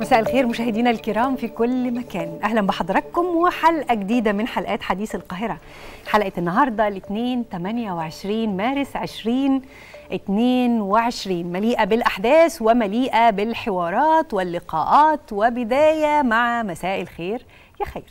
مساء الخير مشاهدينا الكرام في كل مكان اهلا بحضراتكم وحلقه جديده من حلقات حديث القاهره حلقه النهارده الاثنين 28 مارس 2022 مليئه بالاحداث ومليئه بالحوارات واللقاءات وبدايه مع مساء الخير يا خيري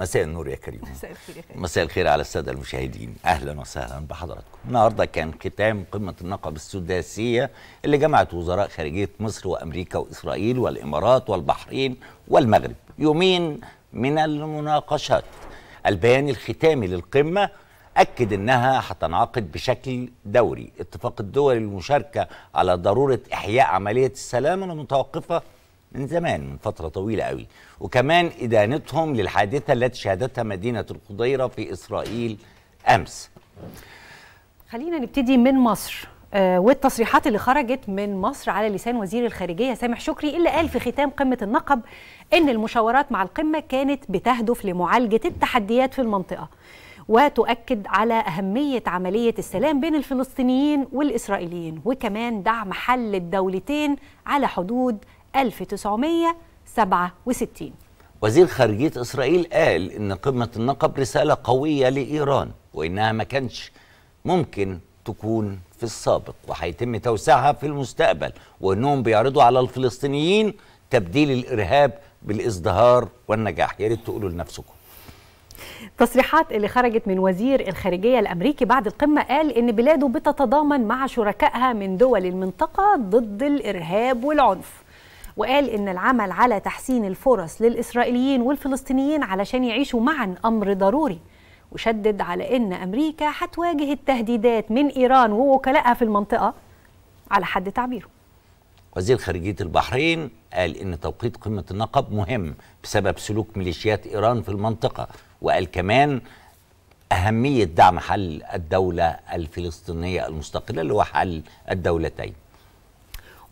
مساء النور يا كريم مساء الخير يا كريم مساء الخير على الساده المشاهدين اهلا وسهلا بحضراتكم النهارده كان ختام قمه النقب السداسيه اللي جمعت وزراء خارجيه مصر وامريكا واسرائيل والامارات والبحرين والمغرب يومين من المناقشات البيان الختامي للقمه أكد أنها هتنعقد بشكل دوري اتفاق الدول المشاركة على ضرورة إحياء عملية السلام المتوقفة من زمان من فترة طويلة قوي وكمان إدانتهم للحادثة التي شهدتها مدينة القضيرة في إسرائيل أمس خلينا نبتدي من مصر آه، والتصريحات اللي خرجت من مصر على لسان وزير الخارجيه سامح شكري اللي قال في ختام قمه النقب ان المشاورات مع القمه كانت بتهدف لمعالجه التحديات في المنطقه وتؤكد على اهميه عمليه السلام بين الفلسطينيين والاسرائيليين وكمان دعم حل الدولتين على حدود 1967 وزير خارجية إسرائيل قال إن قمة النقب رسالة قوية لإيران وإنها ما كانش ممكن تكون في السابق وهيتم توسيعها في المستقبل وإنهم بيعرضوا على الفلسطينيين تبديل الإرهاب بالازدهار والنجاح يا ريت تقولوا لنفسكم التصريحات اللي خرجت من وزير الخارجية الأمريكي بعد القمة قال إن بلاده بتتضامن مع شركائها من دول المنطقة ضد الإرهاب والعنف وقال إن العمل على تحسين الفرص للإسرائيليين والفلسطينيين علشان يعيشوا معا أمر ضروري وشدد على إن أمريكا هتواجه التهديدات من إيران ووكلائها في المنطقة على حد تعبيره وزير خارجية البحرين قال إن توقيت قمة النقب مهم بسبب سلوك ميليشيات إيران في المنطقة وقال كمان أهمية دعم حل الدولة الفلسطينية المستقلة اللي هو حل الدولتين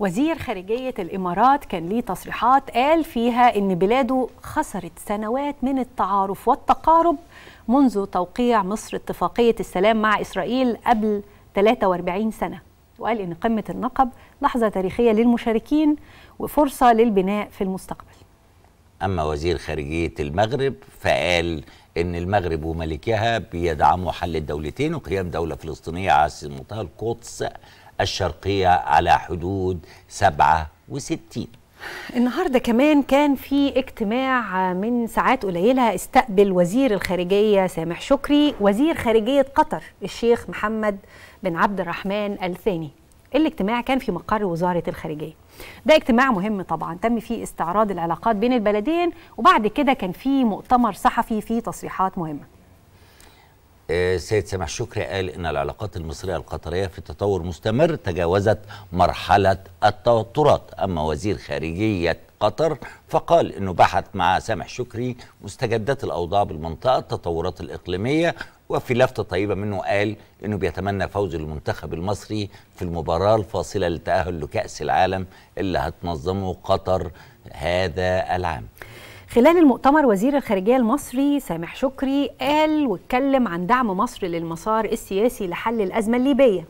وزير خارجية الإمارات كان ليه تصريحات قال فيها إن بلاده خسرت سنوات من التعارف والتقارب منذ توقيع مصر اتفاقية السلام مع إسرائيل قبل 43 سنة وقال إن قمة النقب لحظة تاريخية للمشاركين وفرصة للبناء في المستقبل أما وزير خارجية المغرب فقال ان المغرب وملكها بيدعموا حل الدولتين وقيام دوله فلسطينيه على منطقه القدس الشرقية على حدود 67 النهاردة كمان كان في اجتماع من ساعات قليلة استقبل وزير الخارجية سامح شكري وزير خارجية قطر الشيخ محمد بن عبد الرحمن الثاني الاجتماع كان في مقر وزارة الخارجية ده اجتماع مهم طبعا تم فيه استعراض العلاقات بين البلدين وبعد كده كان في مؤتمر صحفي فيه تصريحات مهمه السيد آه، سامح شكري قال ان العلاقات المصريه القطريه في تطور مستمر تجاوزت مرحله التوترات اما وزير خارجيه قطر فقال انه بحث مع سامح شكري مستجدات الاوضاع بالمنطقه التطورات الاقليميه وفي لفته طيبه منه قال انه بيتمنى فوز المنتخب المصري في المباراه الفاصله للتاهل لكاس العالم اللي هتنظمه قطر هذا العام خلال المؤتمر وزير الخارجية المصري سامح شكري قال واتكلم عن دعم مصر للمسار السياسي لحل الأزمة الليبية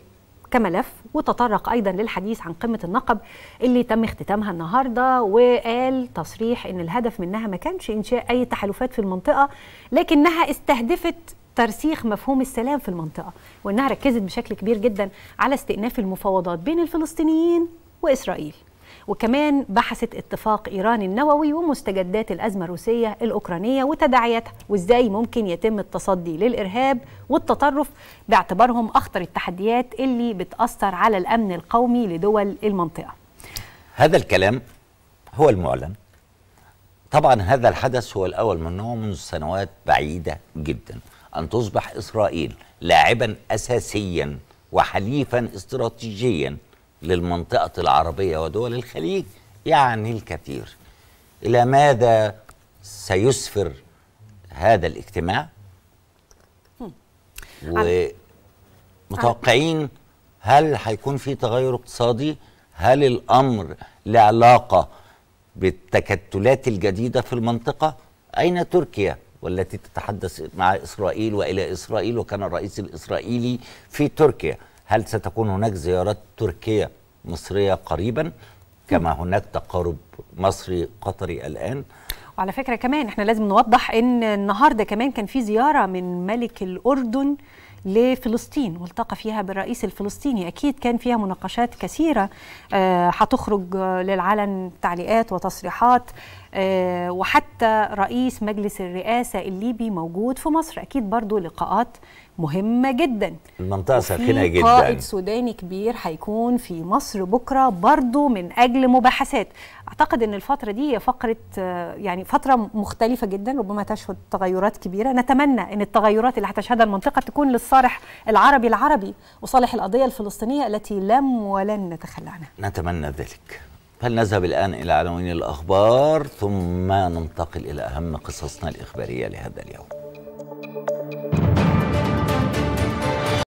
كملف وتطرق ايضا للحديث عن قمه النقب اللي تم اختتامها النهارده وقال تصريح ان الهدف منها ما كانش انشاء اي تحالفات في المنطقه لكنها استهدفت ترسيخ مفهوم السلام في المنطقه وانها ركزت بشكل كبير جدا على استئناف المفاوضات بين الفلسطينيين واسرائيل وكمان بحثت اتفاق إيران النووي ومستجدات الأزمة الروسية الأوكرانية وتداعياتها وإزاي ممكن يتم التصدي للإرهاب والتطرف باعتبارهم أخطر التحديات اللي بتأثر على الأمن القومي لدول المنطقة هذا الكلام هو المعلن طبعا هذا الحدث هو الأول من نوعه منذ سنوات بعيدة جدا أن تصبح إسرائيل لاعبا أساسيا وحليفا استراتيجيا للمنطقة العربية ودول الخليج يعني الكثير إلى ماذا سيسفر هذا الاجتماع ومتوقعين هل هيكون في تغير اقتصادي هل الأمر لعلاقة بالتكتلات الجديدة في المنطقة أين تركيا والتي تتحدث مع إسرائيل وإلى إسرائيل وكان الرئيس الإسرائيلي في تركيا هل ستكون هناك زيارات تركية مصرية قريبا كما هناك تقارب مصري قطري الآن وعلى فكرة كمان احنا لازم نوضح ان النهاردة كمان كان في زيارة من ملك الأردن لفلسطين والتقى فيها بالرئيس الفلسطيني أكيد كان فيها مناقشات كثيرة هتخرج آه، آه، للعلن تعليقات وتصريحات آه، وحتى رئيس مجلس الرئاسة الليبي موجود في مصر أكيد برضو لقاءات مهمة جدا المنطقة ساخنة جدا قائد سوداني كبير هيكون في مصر بكرة برضو من أجل مباحثات أعتقد أن الفترة دي فقرة يعني فترة مختلفة جدا ربما تشهد تغيرات كبيرة نتمنى أن التغيرات اللي هتشهدها المنطقة تكون للصالح الصالح العربي العربي وصالح القضية الفلسطينية التي لم ولن نتخلى عنها نتمنى ذلك فلنذهب الآن إلى عناوين الأخبار ثم ننتقل إلى أهم قصصنا الإخبارية لهذا اليوم